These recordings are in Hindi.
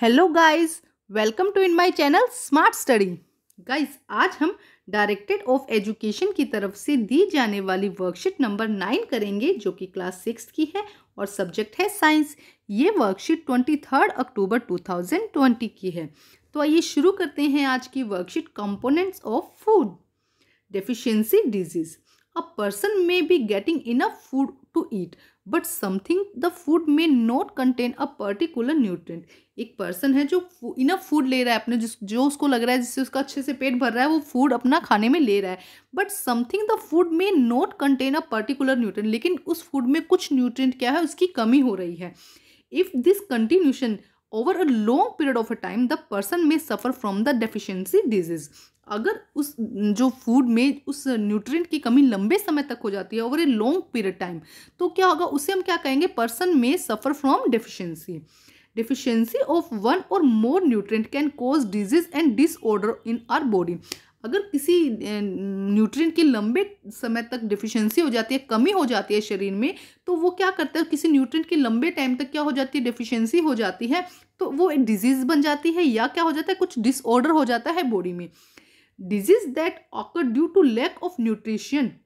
hello guys welcome to in my channel smart study guys आज हम डायरेक्टेड ऑफ एजुकेशन की तरफ से दी जाने वाली वर्कशीट नंबर नाइन करेंगे जो कि क्लास सिक्स की है और सब्जेक्ट है साइंस ये worksheet twenty third October two thousand twenty की है तो आइए शुरू करते हैं आज की worksheet components of food deficiency disease a person may be getting enough food to eat but something the food may not contain a particular nutrient एक पर्सन है जो इनफ फूड ले रहा है अपने जिस जो उसको लग रहा है जिससे उसका अच्छे से पेट भर रहा है वो फूड अपना खाने में ले रहा है but something the food may not contain a particular nutrient लेकिन उस फूड में कुछ न्यूट्रेंट क्या है उसकी कमी हो रही है if this continuation over a long period of a time the person may suffer from the deficiency disease अगर उस जो फूड में उस न्यूट्रिएंट की कमी लंबे समय तक हो जाती है over a long period time तो क्या होगा उसे हम क्या कहेंगे person may suffer from deficiency deficiency of one or more nutrient can cause disease and disorder in our body अगर किसी न्यूट्रिएंट की लंबे समय तक डिफिशियंसी हो जाती है कमी हो जाती है शरीर में तो वो क्या करता है किसी न्यूट्रिएंट की लंबे टाइम तक क्या हो जाती है डिफिशियंसी हो जाती है तो वो डिजीज़ बन जाती है या क्या हो जाता है कुछ डिसऑर्डर हो जाता है बॉडी में disease that occur due to lack of nutrition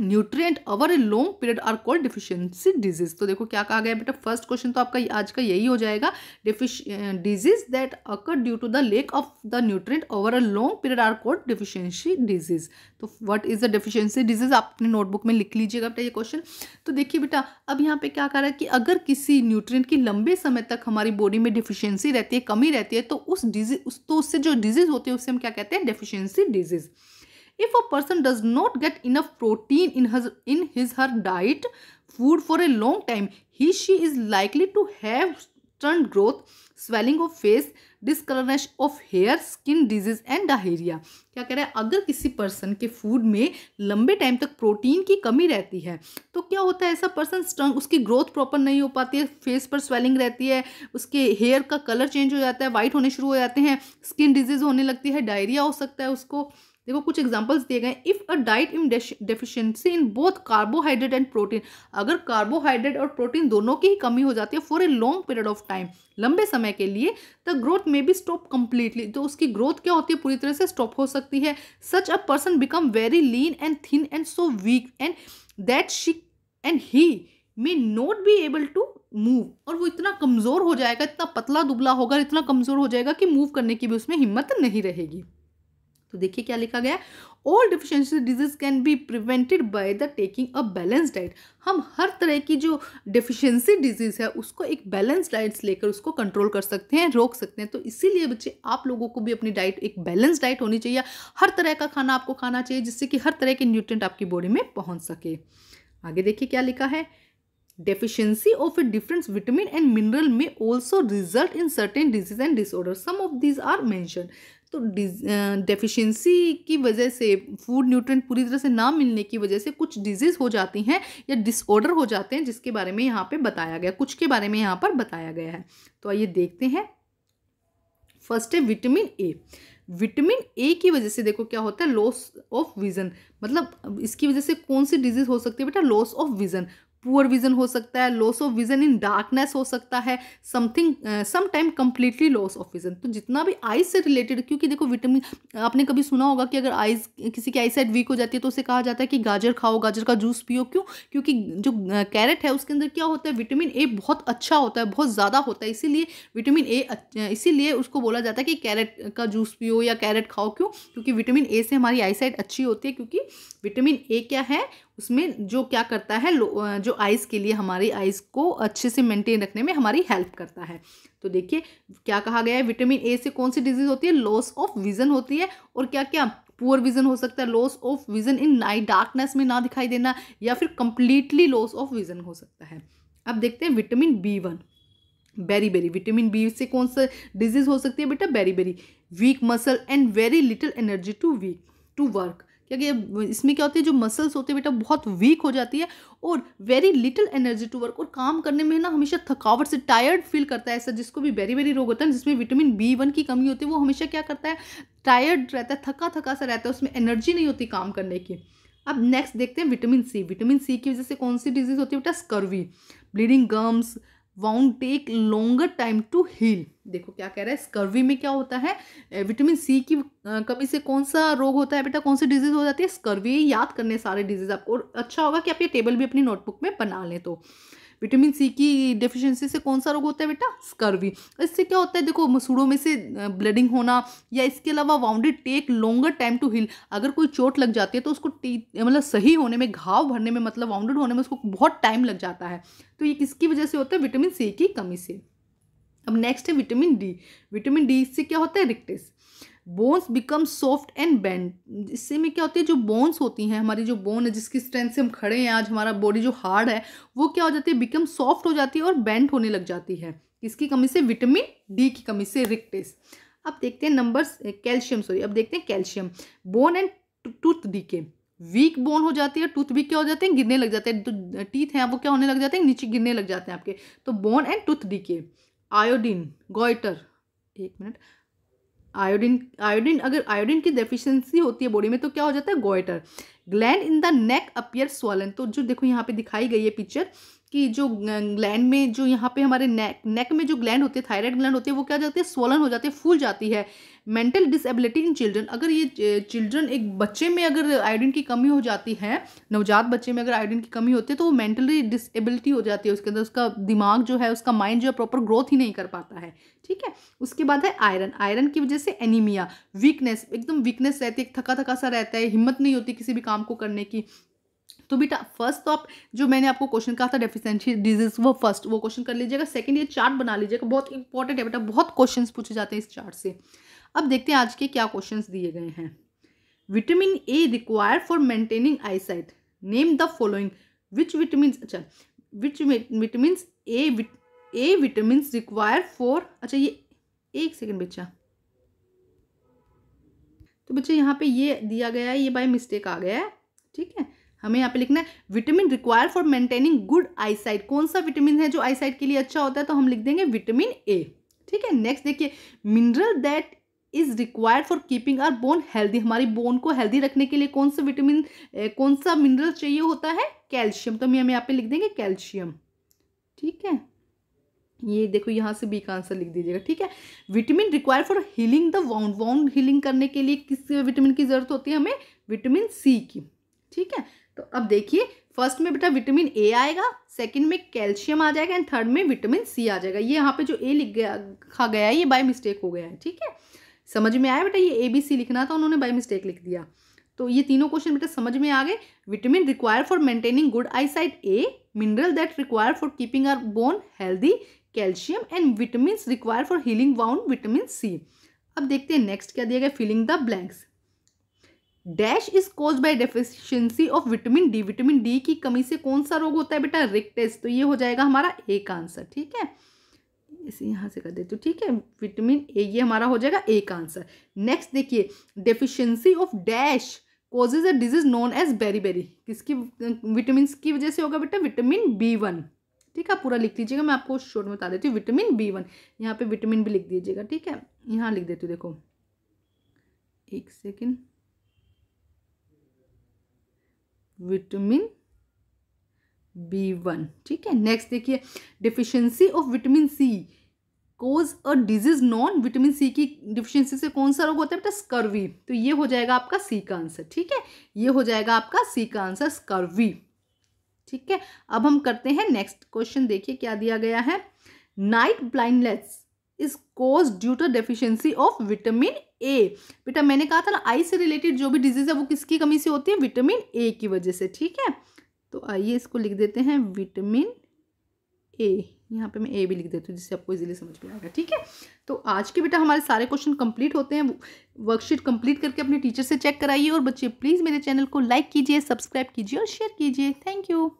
nutrient over a long period are called deficiency disease तो देखो क्या कहा गया बेटा फर्स्ट क्वेश्चन तो आपका आज का यही हो जाएगा disease that occur due to the lack of the nutrient over a long period are called deficiency disease तो what is the deficiency disease आप अपने नोटबुक में लिख लीजिएगा बेटा ये क्वेश्चन तो देखिए बेटा अब यहाँ पे क्या कह रहा है कि अगर किसी न्यूट्रिएंट की लंबे समय तक हमारी बॉडी में डिफिशियंसी रहती है कमी रहती है तो उस डिजीज उस तो उससे जो डिजीज होती है उससे हम क्या कहते हैं deficiency disease if a person does not get enough protein in his in his her diet food for a long time he she is likely to have stunt growth swelling of face discolouration of hair skin disease and diarrhoea क्या कह रहा है अगर किसी पर्सन के फूड में लंबे टाइम तक प्रोटीन की कमी रहती है तो क्या होता है ऐसा पर्सन स्ट्रंग उसकी ग्रोथ प्रॉपर नहीं हो पाती है फेस पर स्वेलिंग रहती है उसके हेयर का कलर चेंज हो जाता है वाइट होने शुरू हो जाते हैं स्किन डिजीज होने लगती है डायरिया हो सकता है उसको देखो कुछ एग्जांपल्स दिए गए if a diet in deficiency in both carbohydrate and protein अगर कार्बोहाइड्रेट और प्रोटीन दोनों की ही कमी हो जाती है for a long period of time लंबे समय के लिए the growth may be stop completely तो उसकी ग्रोथ क्या होती है पूरी तरह से स्टॉप हो सकती है such a person become very lean and thin and so weak and that she and he may not be able to move और वो इतना कमज़ोर हो जाएगा इतना पतला दुबला होगा इतना कमज़ोर हो जाएगा कि मूव करने की भी उसमें हिम्मत नहीं रहेगी तो देखिए क्या लिखा गया all deficiency disease can be prevented by the taking a balance diet हम हर तरह की जो डिफिशेंसी डिजीज है उसको एक बैलेंस डाइट लेकर उसको कंट्रोल कर सकते हैं रोक सकते हैं तो इसीलिए बच्चे आप लोगों को भी अपनी डाइट एक बैलेंस डाइट होनी चाहिए हर तरह का खाना आपको खाना चाहिए जिससे कि हर तरह के न्यूट्रेंट आपकी बॉडी में पहुंच सके आगे देखिए क्या लिखा है deficiency of a different vitamin and mineral may also result in certain disease and disorder some of these are mentioned तो डेफिशिएंसी की वजह से फूड न्यूट्रिएंट पूरी तरह से ना मिलने की वजह से कुछ डिजीज़ हो जाती हैं या डिसऑर्डर हो जाते हैं जिसके बारे में यहाँ पे बताया गया कुछ के बारे में यहाँ पर बताया गया है तो आइए देखते हैं फर्स्ट है विटामिन ए विटामिन ए की वजह से देखो क्या होता है लॉस ऑफ विज़न मतलब इसकी वजह से कौन सी डिजीज़ हो सकती है बेटा loss of vision poor vision हो सकता है loss of vision in darkness हो सकता है something sometime completely loss of vision तो जितना भी आइज से रिलेटेड क्योंकि देखो विटामिन आपने कभी सुना होगा कि अगर आइज किसी की आई साइड वीक हो जाती है तो उसे कहा जाता है कि गाजर खाओ गाजर का जूस पियो क्यों क्योंकि जो कैरेट uh, है उसके अंदर क्या होता है विटामिन ए बहुत अच्छा होता है बहुत ज़्यादा होता है इसीलिए विटामिन ए uh, इसीलिए उसको बोला जाता है कि कैरेट का जूस पियो या कैरेट खाओ क्यों क्योंकि विटामिन ए से हमारी आई साइड अच्छी होती है क्योंकि विटामिन ए क्या है उसमें जो क्या करता है जो आइज़ के लिए हमारी आइज़ को अच्छे से मेंटेन रखने में हमारी हेल्प करता है तो देखिए क्या कहा गया है विटामिन ए से कौन सी डिजीज़ होती है लॉस ऑफ विज़न होती है और क्या क्या पुअर विज़न हो सकता है loss of vision in night darkness में ना दिखाई देना या फिर कंप्लीटली लॉस ऑफ विज़न हो सकता है अब देखते हैं vitamin B one beriberi vitamin B से कौन सा डिजीज़ हो सकती है बेटा beriberi weak muscle and very little energy too weak to work क्योंकि इसमें क्या होती है जो मसल्स होते हैं बेटा बहुत वीक हो जाती है और very little energy to work और काम करने में ना हमेशा थकावट से टायर्ड फील करता है ऐसा जिसको भी वेरी वेरी रोग होता है जिसमें विटामिन बी वन की कमी होती है वो हमेशा क्या करता है टायर्ड रहता है थका थका सा रहता है उसमें एनर्जी नहीं होती काम करने की अब नेक्स्ट देखते हैं विटामिन सी विटामिन सी की वजह से कौन सी डिजीज होती है बेटा scurvy bleeding gums wound take longer time to heal देखो क्या कह रहा है स्कर्वी में क्या होता है विटामिन सी की कमी से कौन सा रोग होता है बेटा कौन सी डिजीज़ हो जाती है स्कर्वी याद करने सारे डिजीज़ आपको और अच्छा होगा कि आप ये टेबल भी अपनी नोटबुक में बना लें तो विटामिन सी की डेफिशिएंसी से कौन सा रोग होता है बेटा स्कर्वी इससे क्या होता है देखो मसूड़ों में से ब्लडिंग होना या इसके अलावा wounded take longer time to heal अगर कोई चोट लग जाती है तो उसको मतलब सही होने में घाव भरने में मतलब वाउंडेड होने में उसको बहुत टाइम लग जाता है तो ये किसकी वजह से होता है विटामिन सी की कमी से अब नेक्स्ट है विटामिन डी विटामिन डी इससे क्या होता है rickets bones become soft and bend इससे में क्या होती है जो बोन्स होती हैं हमारी जो बोन है जिसकी स्ट्रेंथ से हम खड़े हैं आज हमारा बॉडी जो हार्ड है वो क्या हो जाती है बिकम सॉफ्ट हो जाती है और बैंड होने लग जाती है इसकी कमी से विटामिन डी की कमी से रिक्टिस अब देखते हैं नंबर्स कैल्शियम सॉरी अब देखते हैं calcium bone and tooth decay weak bone हो जाती है टूथ भी क्या हो जाते हैं गिरने लग जाते हैं तो टीथ हैं वो क्या होने लग जाते हैं नीचे गिरने लग जाते हैं आपके तो बोन एंड टूथ के आयोडीन गोइटर एक मिनट आयोडीन आयोडीन अगर आयोडीन की डेफिशिएंसी होती है बॉडी में तो क्या हो जाता है goitre gland in the neck appear swollen तो जो देखो यहाँ पे दिखाई गई है पिक्चर कि जो ग्लैंड में जो यहाँ पे हमारे नेक नेक में जो ग्लैंड होते हैं थायराइड ग्लैंड होते हैं वो क्या जाते हैं स्वलन हो जाते हैं फूल जाती है मेंटल डिसेबिलिटी इन चिल्ड्रन अगर ये चिल्ड्रन एक बच्चे में अगर आयोडीन की कमी हो जाती है नवजात बच्चे में अगर आयोडीन की कमी होती है तो वो मेंटली डिसेबिलिटी हो जाती है उसके अंदर उसका दिमाग जो है उसका माइंड जो है प्रॉपर ग्रोथ ही नहीं कर पाता है ठीक है उसके बाद है आयरन आयरन की वजह से एनीमिया वीकनेस एकदम वीकनेस रहती है थका थका सा रहता है हिम्मत नहीं होती किसी भी काम को करने की तो बेटा फर्स्ट तो आप जो मैंने आपको क्वेश्चन कहा था डेफिशेंसी डिजीज वो फर्स्ट वो क्वेश्चन कर लीजिएगा सेकंड ये चार्ट बना लीजिएगा बहुत इंपॉर्टेंट है बेटा बहुत क्वेश्चन पूछे जाते हैं इस चार्ट से अब देखते हैं आज के क्या क्वेश्चन दिए गए हैं vitamin A require for maintaining eyesight name the following which vitamin अच्छा which vitamin A A vitamin require for अच्छा ये एक सेकेंड बच्चा तो बच्चे यहाँ पे ये दिया गया है ये बाय मिस्टेक आ गया है ठीक है हमें यहाँ पे लिखना है vitamin require for maintaining good eyesight कौन सा विटामिन है जो आईसाइट के लिए अच्छा होता है तो हम लिख देंगे विटामिन ए ठीक है नेक्स्ट देखिए mineral that is required for keeping our bone healthy हमारी बोन को हेल्दी रखने के लिए कौन सा विटामिन कौन सा मिनरल चाहिए होता है कैल्शियम तो हम यहाँ पे लिख देंगे कैल्शियम ठीक है ये देखो यहाँ से बी का आंसर लिख दीजिएगा ठीक है vitamin require for healing the wound wound healing करने के लिए किस विटामिन की जरूरत होती है हमें विटामिन सी की ठीक है तो अब देखिए फर्स्ट में बेटा विटामिन ए आएगा सेकंड में कैल्शियम आ जाएगा एंड थर्ड में विटामिन सी आ जाएगा ये यहाँ पे जो ए लिख गया खा गया है ये बाय मिस्टेक हो गया है ठीक है समझ में आया बेटा ये ए बी सी लिखना था उन्होंने बाय मिस्टेक लिख दिया तो ये तीनों क्वेश्चन बेटा समझ में आ गए vitamin require for maintaining good eyesight a mineral that require for keeping our bone healthy calcium and vitamin require for healing wound vitamin C अब देखते हैं नेक्स्ट क्या दिया गया filling the blanks dash is cause by deficiency of vitamin D vitamin D की कमी से कौन सा रोग होता है बेटा रिक्टेस तो ये हो जाएगा हमारा ए का आंसर ठीक है इसे यहाँ से कर देती हूँ ठीक है विटामिन ए ये हमारा हो जाएगा ए का आंसर नेक्स्ट देखिए deficiency of dash causes a disease known as beriberi किसकी विटामिन की वजह से होगा बेटा विटामिन बी वन ठीक है पूरा लिख लीजिएगा मैं आपको शॉर्ट में बता देती हूँ विटामिन बी वन यहाँ पे विटामिन भी लिख दीजिएगा ठीक है यहाँ लिख देती हूँ देखो एक सेकेंड विटामिन बी वन ठीक है नेक्स्ट देखिए deficiency of vitamin C cause a disease known vitamin C की डिफिशियंसी से कौन सा रोग होता है बेटा स्कर्वी तो ये हो जाएगा आपका सी का आंसर ठीक है ये हो जाएगा आपका सी का आंसर स्कर्वी ठीक है अब हम करते हैं नेक्स्ट क्वेश्चन देखिए क्या दिया गया है night blindness is cause due to deficiency of vitamin A बेटा मैंने कहा था ना आई से रिलेटेड जो भी डिजीज़ है वो किसकी कमी से होती है विटामिन ए की वजह से ठीक है तो आइए इसको लिख देते हैं विटामिन ए यहाँ पे मैं ए भी लिख देती हूँ जिससे आपको इजीली समझ में आएगा ठीक है तो आज के बेटा हमारे सारे क्वेश्चन कंप्लीट होते हैं वर्कशीट कंप्लीट करके अपने टीचर से चेक कराइए और बच्चे प्लीज़ मेरे चैनल को लाइक कीजिए सब्सक्राइब कीजिए और शेयर कीजिए थैंक यू